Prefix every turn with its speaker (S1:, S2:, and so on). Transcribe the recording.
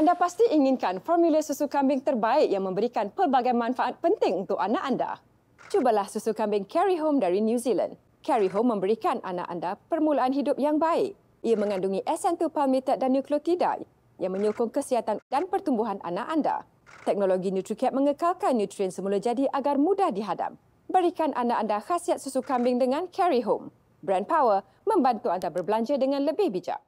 S1: Anda pasti inginkan formula susu kambing terbaik yang memberikan pelbagai manfaat penting untuk anak anda. Cubalah susu kambing Carry Home dari New Zealand. Carry Home memberikan anak anda permulaan hidup yang baik. Ia mengandungi SN2 palmitate dan nukleotida yang menyokong kesihatan dan pertumbuhan anak anda. Teknologi NutriCap mengekalkan nutrien semula jadi agar mudah dihadam. Berikan anak anda khasiat susu kambing dengan Carry Home. Brand Power membantu anda berbelanja dengan lebih bijak.